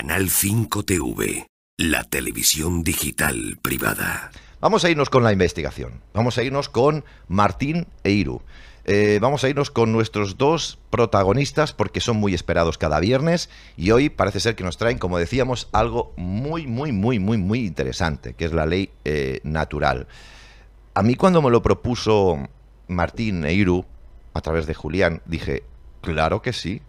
Canal 5 TV, la televisión digital privada. Vamos a irnos con la investigación. Vamos a irnos con Martín e eh, vamos a irnos con nuestros dos protagonistas porque son muy esperados cada viernes y hoy parece ser que nos traen, como decíamos, algo muy, muy, muy, muy, muy interesante, que es la ley eh, natural. A mí cuando me lo propuso Martín e a través de Julián, dije, claro que sí,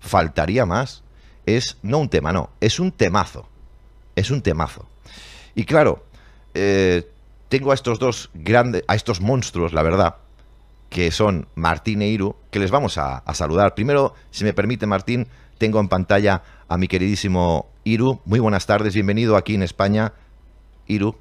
faltaría más es no un tema, no, es un temazo. Es un temazo. Y claro, eh, tengo a estos dos grandes, a estos monstruos, la verdad, que son Martín e Iru, que les vamos a, a, saludar. Primero, si me permite, Martín, tengo en pantalla a mi queridísimo Iru. Muy buenas tardes, bienvenido aquí en España, Iru.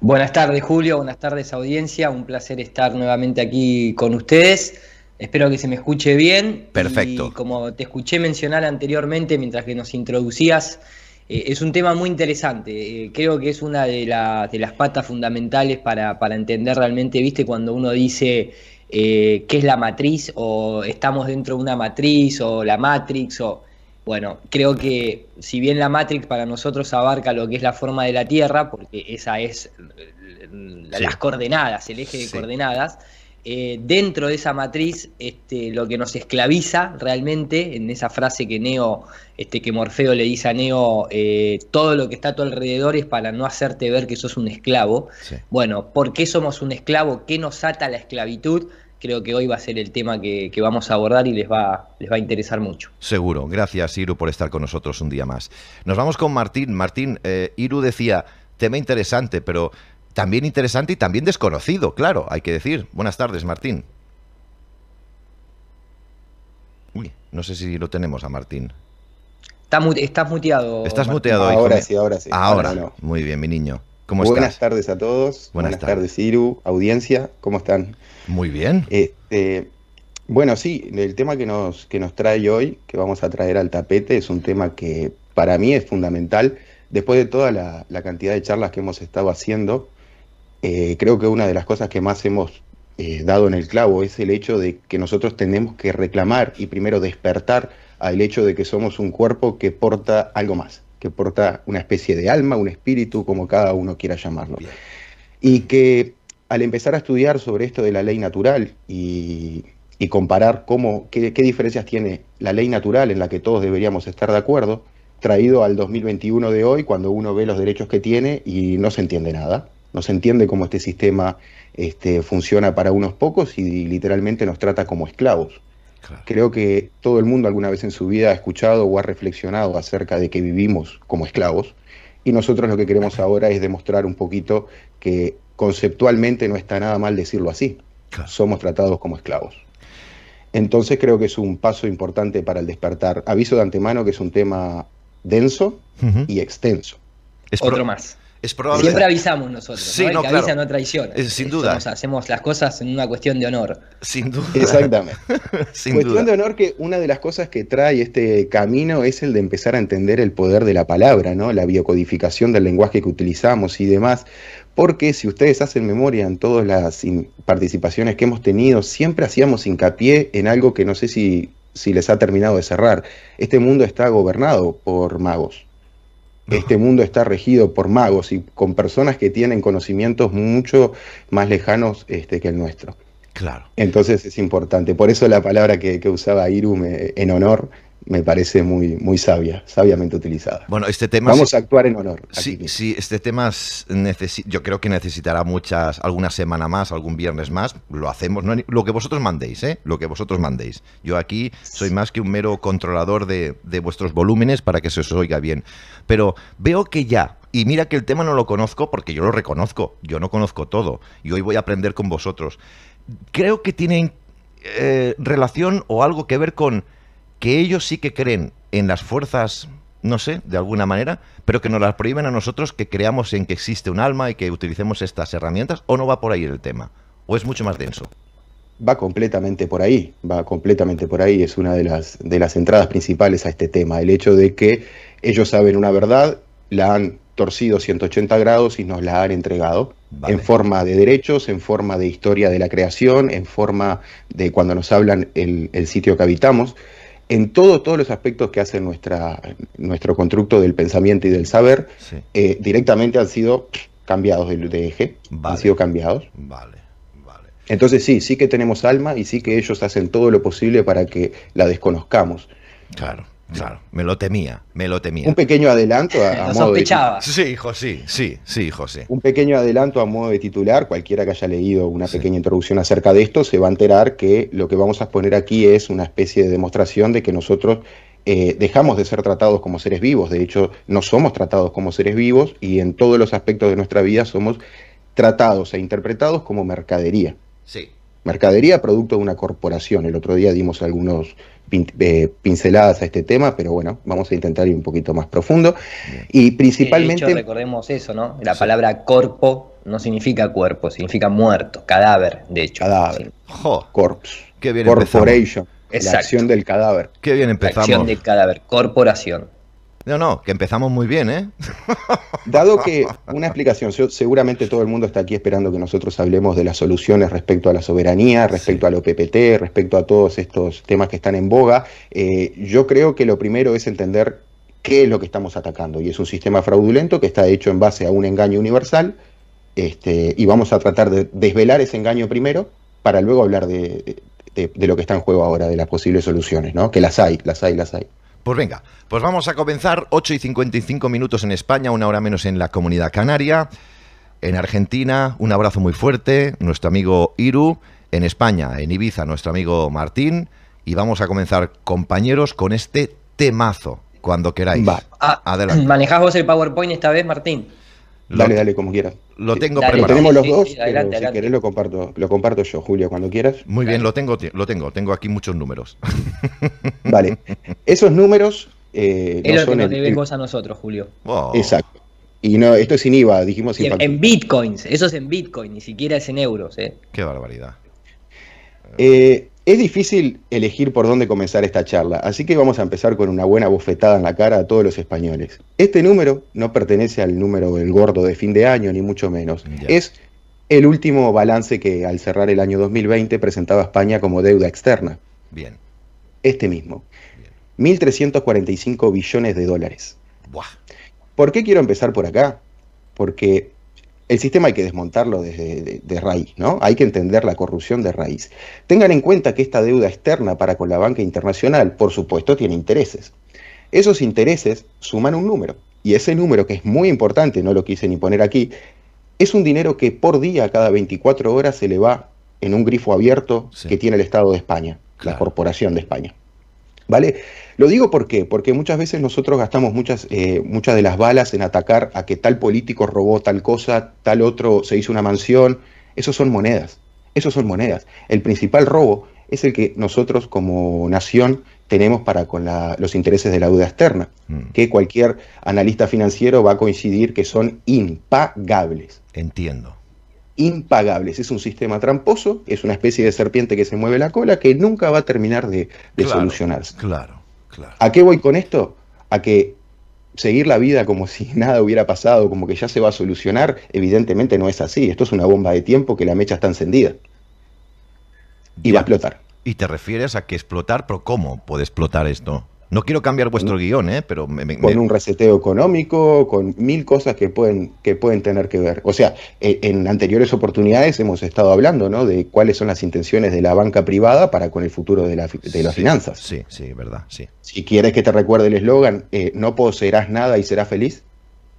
Buenas tardes, Julio, buenas tardes, audiencia. Un placer estar nuevamente aquí con ustedes. Espero que se me escuche bien. Perfecto. Y como te escuché mencionar anteriormente mientras que nos introducías, eh, es un tema muy interesante. Eh, creo que es una de, las patas fundamentales para, entender realmente, viste, cuando uno dice eh, qué es la matriz o estamos dentro de una matriz o la matrix o... Bueno, creo que si bien la Matrix para nosotros abarca lo que es la forma de la Tierra, porque esa es las coordenadas, el eje de coordenadas, eh, dentro de esa matriz este, lo que nos esclaviza realmente, en esa frase que Neo, este, que Morfeo le dice a Neo, eh, todo lo que está a tu alrededor es para no hacerte ver que sos un esclavo. Bueno, ¿por qué somos un esclavo? ¿Qué nos ata la esclavitud? Creo que hoy va a ser el tema que, vamos a abordar y les va, a interesar mucho. Seguro. Gracias, Iru, por estar con nosotros un día más. Nos vamos con Martín. Martín, eh, Iru decía, tema interesante, pero también interesante y también desconocido, claro, hay que decir. Buenas tardes, Martín. Uy, no sé si lo tenemos a Martín. Está estás muteado. Estás muteado, Ahora sí, ahora sí. Ahora, muy bien, mi niño. ¿Cómo Buenas tardes a todos. Buenas, tardes. Iru, audiencia. ¿Cómo están? Muy bien. Este, bueno, sí, el tema que nos, que nos trae hoy, que vamos a traer al tapete, es un tema que para mí es fundamental. Después de toda la cantidad de charlas que hemos estado haciendo, eh, creo que una de las cosas que más hemos eh, dado en el clavo es el hecho de que nosotros tenemos que reclamar y primero despertar al hecho de que somos un cuerpo que porta algo más, que porta una especie de alma, un espíritu, como cada uno quiera llamarlo. Y que al empezar a estudiar sobre esto de la ley natural y, comparar cómo, qué, diferencias tiene la ley natural en la que todos deberíamos estar de acuerdo, traído al 2021 de hoy, cuando uno ve los derechos que tiene y no se entiende nada se entiende cómo este sistema este, funciona para unos pocos y literalmente nos trata como esclavos. Creo que todo el mundo alguna vez en su vida ha escuchado o ha reflexionado acerca de que vivimos como esclavos y nosotros lo que queremos ahora es demostrar un poquito que conceptualmente no está nada mal decirlo así. Somos tratados como esclavos. Entonces creo que es un paso importante para el despertar. Aviso de antemano que es un tema denso y extenso. Es Otro más. Siempre avisamos nosotros. ¿no? El que no sin duda. hacemos las cosas en una cuestión de honor. Sin duda. Exactamente. cuestión de honor que una de las cosas que trae este camino es el de empezar a entender el poder de la palabra, ¿no? La biocodificación del lenguaje que utilizamos y demás. Porque si ustedes hacen memoria en todas las participaciones que hemos tenido, siempre hacíamos hincapié en algo que no sé si, si les ha terminado de cerrar. Este mundo está gobernado por magos. Este mundo está regido por magos y con personas que tienen conocimientos mucho más lejanos este, que el nuestro. Claro. Entonces es importante. Por eso la palabra que, que usaba Irum eh, en honor me parece muy, muy sabia, sabiamente utilizada. Bueno, este tema... Vamos a actuar en honor. Sí, este tema yo creo que necesitará muchas, alguna semana más, algún viernes más, lo hacemos, lo que vosotros mandéis, ¿eh? Lo que vosotros mandéis. Yo aquí soy más que un mero controlador de, vuestros volúmenes para que se os oiga bien. Pero veo que ya y mira que el tema no lo conozco porque yo lo reconozco, yo no conozco todo y hoy voy a aprender con vosotros. Creo que tienen eh, relación o algo que ver con que ellos sí que creen en las fuerzas, no sé, de alguna manera, pero que nos las prohíben a nosotros que creamos en que existe un alma y que utilicemos estas herramientas, o no va por ahí el tema, o es mucho más denso. Va completamente por ahí, va completamente por ahí, es una de las, de las entradas principales a este tema, el hecho de que ellos saben una verdad, la han torcido 180 grados y nos la han entregado en forma de derechos, en forma de historia de la creación, en forma de cuando nos hablan el sitio que habitamos en todos los aspectos que hacen nuestra, nuestro constructo del pensamiento y del saber, eh, directamente han sido cambiados de, eje, han sido cambiados. Vale, vale. Entonces sí, sí que tenemos alma y sí que ellos hacen todo lo posible para que la desconozcamos. Claro. Claro, me lo temía, me lo temía. Un pequeño adelanto a, modo de Sí, José, sí, sí, José. Un pequeño adelanto a modo de titular, cualquiera que haya leído una pequeña introducción acerca de esto se va a enterar que lo que vamos a exponer aquí es una especie de demostración de que nosotros eh, dejamos de ser tratados como seres vivos, de hecho no somos tratados como seres vivos y en todos los aspectos de nuestra vida somos tratados e interpretados como mercadería. Sí mercadería producto de una corporación. El otro día dimos algunos eh, pinceladas a este tema, pero bueno, vamos a intentar ir un poquito más profundo. Y principalmente... recordemos eso, ¿no? La palabra corpo no significa cuerpo, significa muerto, cadáver, de hecho. Cadáver. Sí. Corporation. Exacto. La acción del cadáver. Qué bien empezamos. acción del cadáver, corporación. No, no, que empezamos muy bien, ¿eh? Dado que una explicación, seguramente todo el mundo está aquí esperando que nosotros hablemos de las soluciones respecto a la soberanía, respecto a lo PPT, respecto a todos estos temas que están en boga. Eh, yo creo que lo primero es entender qué es lo que estamos atacando. Y es un sistema fraudulento que está hecho en base a un engaño universal. Este, y vamos a tratar de desvelar ese engaño primero para luego hablar de lo que está en juego ahora, de las posibles soluciones, ¿no? Que las hay, las hay, las hay. Pues venga, pues vamos a comenzar 8 y 55 minutos en España, una hora menos en la comunidad canaria. En Argentina, un abrazo muy fuerte, nuestro amigo Iru. En España, en Ibiza, nuestro amigo Martín. Y vamos a comenzar, compañeros, con este temazo, cuando queráis. Ah, Adelante. el PowerPoint esta vez, Martín? Dale, dale, como quieras. Lo tengo preparado. tenemos los dos, si querés lo comparto, lo comparto yo, Julio, cuando quieras. Muy bien, lo tengo, lo tengo, tengo aquí muchos números. vale. Esos números eh, es lo que nos debemos a nosotros, Julio. Exacto. Y no, esto es sin IVA, dijimos sin en, en, bitcoins, eso es en bitcoin, ni siquiera es en euros. Eh. Qué barbaridad. Eh, es difícil elegir por dónde comenzar esta charla, así que vamos a empezar con una buena bofetada en la cara a todos los españoles. Este número no pertenece al número del gordo de fin de año, ni mucho menos. Es el último balance que al cerrar el año 2020 presentaba España como deuda externa. Bien. Este mismo. 1.345 billones de dólares. Buah. ¿Por qué quiero empezar por acá? Porque el sistema hay que desmontarlo desde de, raíz, ¿no? Hay que entender la corrupción de raíz. Tengan en cuenta que esta deuda externa para con la banca internacional, por supuesto, tiene intereses. Esos intereses suman un número, y ese número, que es muy importante, no lo quise ni poner aquí, es un dinero que por día, cada 24 horas, se le va en un grifo abierto que tiene el Estado de España, la Corporación de España. ¿Vale? Lo digo por porque muchas veces nosotros gastamos eh, muchas, de las balas en atacar a que tal político robó tal cosa, tal otro se hizo una mansión. Esos son monedas, esos son monedas. El principal robo es el que nosotros como nación tenemos para con los intereses de la deuda externa, mm. que cualquier analista financiero va a coincidir que son impagables. Entiendo impagables. Es un sistema tramposo, es una especie de serpiente que se mueve la cola que nunca va a terminar de, claro, solucionarse. Claro, claro. ¿A qué voy con esto? A que seguir la vida como si nada hubiera pasado, como que ya se va a solucionar, evidentemente no es así. Esto es una bomba de tiempo que la mecha está encendida y va a explotar. Y te refieres a que explotar, pero ¿cómo puede explotar esto? No quiero cambiar vuestro guión, ¿eh? pero... Me, Con un reseteo económico, con mil cosas que pueden, que pueden tener que ver. O sea, eh, en anteriores oportunidades hemos estado hablando ¿no? de cuáles son las intenciones de la banca privada para con el futuro de, las finanzas. Sí, sí, verdad, sí. Si quieres que te recuerde el eslogan, eh, no poseerás nada y serás feliz.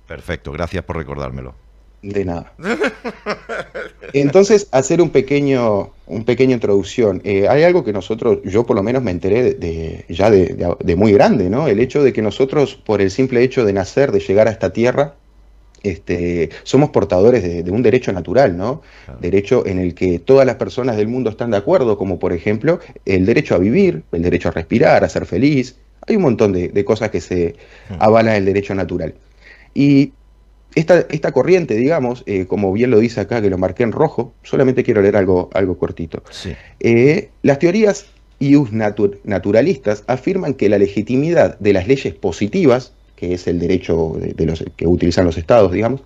Perfecto, gracias por recordármelo. De nada. Entonces, hacer un pequeño, un pequeño introducción. Eh, hay algo que nosotros, yo por lo menos me enteré de, ya de, muy grande, ¿no? El hecho de que nosotros, por el simple hecho de nacer, de llegar a esta tierra, este, somos portadores de, un derecho natural, ¿no? Derecho en el que todas las personas del mundo están de acuerdo, como por ejemplo el derecho a vivir, el derecho a respirar, a ser feliz. Hay un montón de, cosas que se hmm. avalan el derecho natural. Y esta, corriente, digamos, eh, como bien lo dice acá, que lo marqué en rojo, solamente quiero leer algo, algo cortito. Eh, las teorías ius naturalistas afirman que la legitimidad de las leyes positivas, que es el derecho que utilizan los estados, digamos,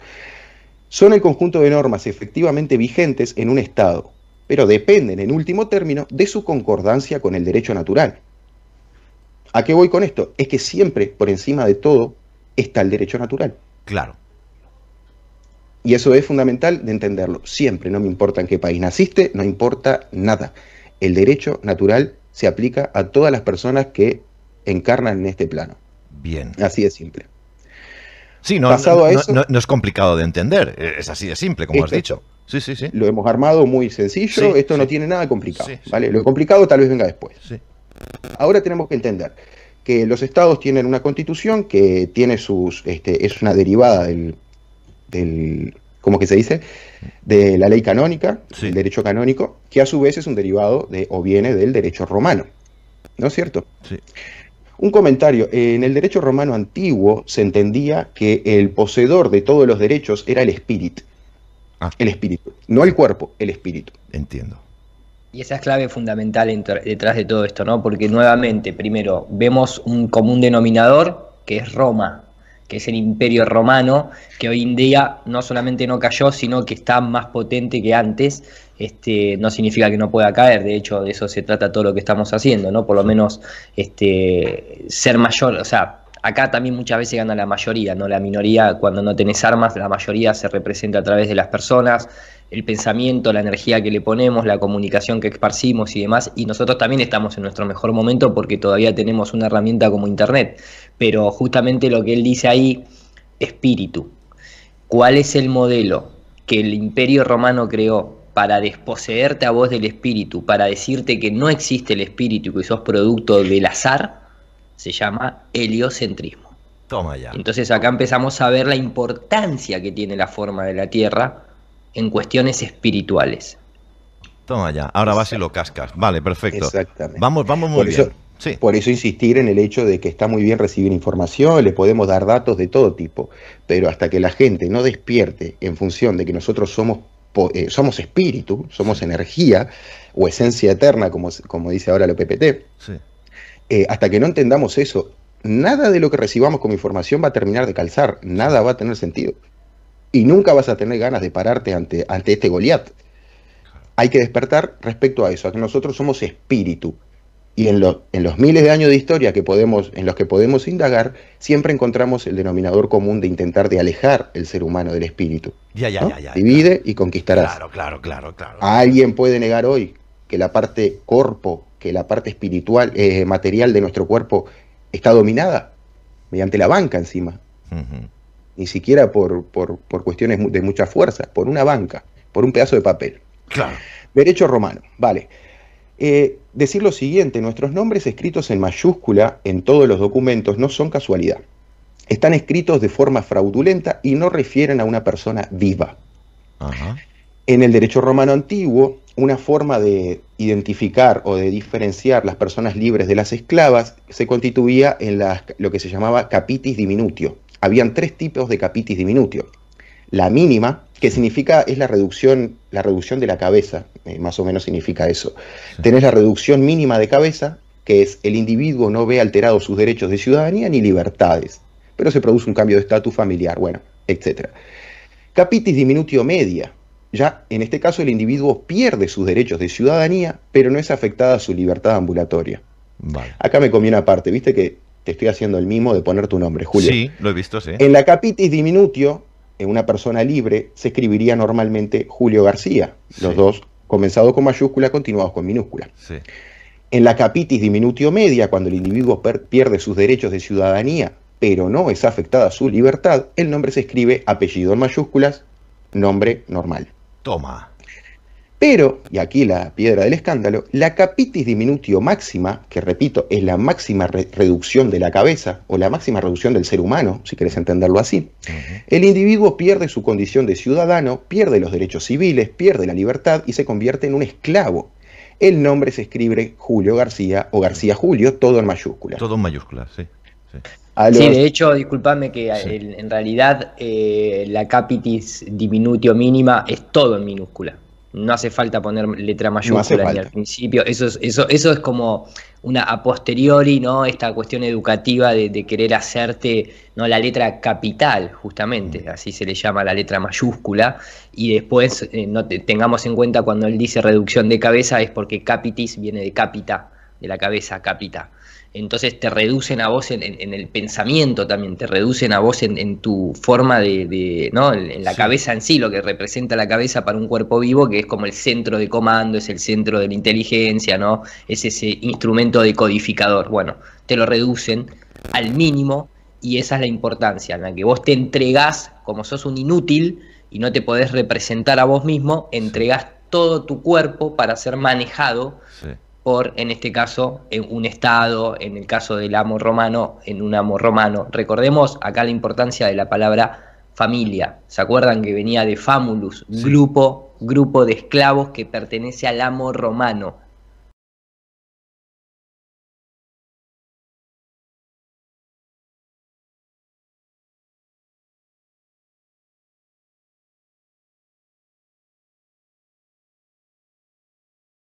son el conjunto de normas efectivamente vigentes en un estado, pero dependen, en último término, de su concordancia con el derecho natural. ¿A qué voy con esto? Es que siempre, por encima de todo, está el derecho natural. Claro. Y eso es fundamental de entenderlo. Siempre, no me importa en qué país naciste, no importa nada. El derecho natural se aplica a todas las personas que encarnan en este plano. Bien. Así de simple. Sí, no, es complicado de entender, es así de simple, como has este dicho. Sí, sí, sí. Lo hemos armado muy sencillo, esto no tiene nada complicado. ¿vale? Lo complicado tal vez venga después. Ahora tenemos que entender que los estados tienen una constitución que tiene sus, este, es una derivada del del como que se dice, de la ley canónica, el derecho canónico, que a su vez es un derivado de, o viene del derecho romano. ¿No es cierto? Sí. Un comentario. En el derecho romano antiguo se entendía que el poseedor de todos los derechos era el espíritu. Ah. El espíritu. No el cuerpo, el espíritu. Entiendo. Y esa es clave fundamental detrás de todo esto, ¿no? Porque nuevamente, primero, vemos un común denominador que es Roma, que es el imperio romano, que hoy en día no solamente no cayó, sino que está más potente que antes. Este, no significa que no pueda caer, de hecho de eso se trata todo lo que estamos haciendo, ¿no? Por lo menos este, ser mayor, o sea, acá también muchas veces gana la mayoría, no la minoría, cuando no tenés armas, la mayoría se representa a través de las personas, el pensamiento, la energía que le ponemos, la comunicación que esparcimos y demás, y nosotros también estamos en nuestro mejor momento porque todavía tenemos una herramienta como Internet, pero justamente lo que él dice ahí, espíritu, ¿cuál es el modelo que el imperio romano creó para desposeerte a vos del espíritu, para decirte que no existe el espíritu y que sos producto del azar? se llama heliocentrismo. Toma ya. Entonces acá empezamos a ver la importancia que tiene la forma de la Tierra en cuestiones espirituales. Toma ya, ahora vas y lo cascas. Vale, perfecto. Exactamente. Vamos, vamos muy por bien. Por eso insistir en el hecho de que está muy bien recibir información, le podemos dar datos de todo tipo, pero hasta que la gente no despierte en función de que nosotros somos, eh, somos espíritu, somos energía o esencia eterna, como, como dice ahora el PPT, sí eh, hasta que no entendamos eso, nada de lo que recibamos como información va a terminar de calzar, nada va a tener sentido. Y nunca vas a tener ganas de pararte ante, ante este Goliat. Hay que despertar respecto a eso, a que nosotros somos espíritu. Y en, en los miles de años de historia que podemos, en los que podemos indagar, siempre encontramos el denominador común de intentar de alejar el ser humano del espíritu. Ya, ya, ya, ya, Divide y conquistarás. Claro, claro, claro, claro. alguien puede negar hoy que la parte cuerpo que la parte espiritual, eh, material de nuestro cuerpo está dominada mediante la banca encima. Ni siquiera por, cuestiones de mucha fuerza, por una banca, por un pedazo de papel. Claro. Derecho romano, vale. Eh, decir lo siguiente, nuestros nombres escritos en mayúscula en todos los documentos no son casualidad. Están escritos de forma fraudulenta y no refieren a una persona viva. Ajá. En el derecho romano antiguo, una forma de identificar o de diferenciar las personas libres de las esclavas se constituía en lo que se llamaba capitis diminutio. Habían tres tipos de capitis diminutio. La mínima, que significa es la reducción, la reducción de la cabeza, eh, más o menos significa eso. Tenés la reducción mínima de cabeza, que es el individuo no ve alterados sus derechos de ciudadanía ni libertades, pero se produce un cambio de estatus familiar, bueno, etc. Capitis diminutio media, ya en este caso el individuo pierde sus derechos de ciudadanía, pero no es afectada su libertad ambulatoria. Acá me comí una parte, viste que te estoy haciendo el mimo de poner tu nombre, Julio. Sí, lo he visto, sí. En la capitis diminutio, en una persona libre, se escribiría normalmente Julio García, los dos comenzados con mayúscula, continuados con minúscula. Sí. En la capitis diminutio media, cuando el individuo pierde sus derechos de ciudadanía, pero no es afectada su libertad, el nombre se escribe apellido en mayúsculas, nombre normal. Toma. Pero, y aquí la piedra del escándalo, la capitis diminutio máxima, que repito, es la máxima reducción de la cabeza o la máxima reducción del ser humano, si querés entenderlo así, el individuo pierde su condición de ciudadano, pierde los derechos civiles, pierde la libertad y se convierte en un esclavo. El nombre se escribe Julio García o García Julio, todo en mayúsculas. Todo en mayúsculas, sí. sí. Sí, de hecho, discúlpame que en, realidad eh, la capitis diminutio mínima es todo en minúscula. No hace falta poner letra mayúscula al principio. Eso es, eso, eso es como una a posteriori, ¿no? Esta cuestión educativa de, querer hacerte ¿no? la letra capital, justamente, mm. así se le llama la letra mayúscula. Y después, eh, no tengamos en cuenta cuando él dice reducción de cabeza, es porque capitis viene de capita de la cabeza, capita. Entonces te reducen a vos en, el pensamiento también, te reducen a vos en, tu forma de, ¿no? En, la cabeza en sí, lo que representa la cabeza para un cuerpo vivo, que es como el centro de comando, es el centro de la inteligencia, ¿no? Es ese instrumento decodificador. Bueno, te lo reducen al mínimo y esa es la importancia, en la que vos te entregás, como sos un inútil y no te podés representar a vos mismo, entregás todo tu cuerpo para ser manejado en este caso, en un Estado, en el caso del amo romano, en un amo romano. Recordemos acá la importancia de la palabra familia. ¿Se acuerdan que venía de famulus, grupo, grupo de esclavos que pertenece al amo romano?